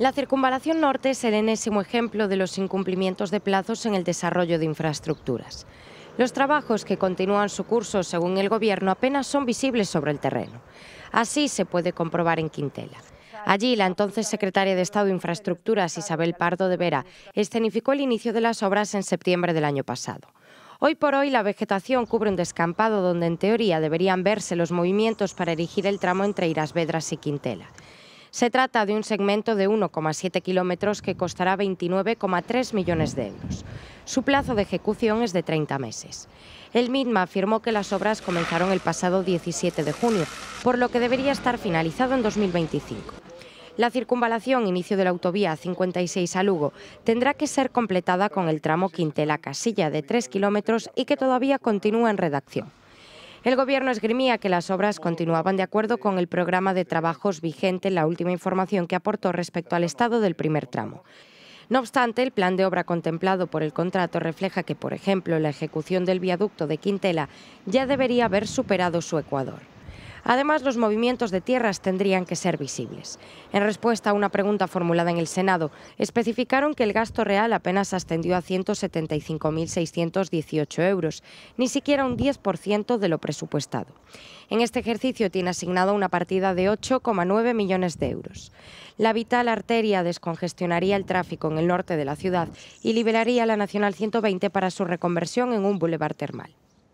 La circunvalación norte es el enésimo ejemplo de los incumplimientos de plazos en el desarrollo de infraestructuras. Los trabajos que continúan su curso, según el Gobierno, apenas son visibles sobre el terreno. Así se puede comprobar en Quintela. Allí, la entonces secretaria de Estado de Infraestructuras, Isabel Pardo de Vera, escenificó el inicio de las obras en septiembre del año pasado. Hoy por hoy la vegetación cubre un descampado donde en teoría deberían verse los movimientos para erigir el tramo entre Irasvedras y Quintela. Se trata de un segmento de 1,7 kilómetros que costará 29,3 millones de euros. Su plazo de ejecución es de 30 meses. El MITMA afirmó que las obras comenzaron el pasado 17 de junio, por lo que debería estar finalizado en 2025. La circunvalación inicio de la autovía 56 a Lugo tendrá que ser completada con el tramo Quintela-Casilla de 3 kilómetros y que todavía continúa en redacción. El Gobierno esgrimía que las obras continuaban de acuerdo con el programa de trabajos vigente, en la última información que aportó respecto al estado del primer tramo. No obstante, el plan de obra contemplado por el contrato refleja que, por ejemplo, la ejecución del viaducto de Quintela ya debería haber superado su ecuador. Además, los movimientos de tierras tendrían que ser visibles. En respuesta a una pregunta formulada en el Senado, especificaron que el gasto real apenas ascendió a 175.618 euros, ni siquiera un 10% de lo presupuestado. En este ejercicio tiene asignado una partida de 8,9 millones de euros. La vital arteria descongestionaría el tráfico en el norte de la ciudad y liberaría la Nacional 120 para su reconversión en un bulevar termal.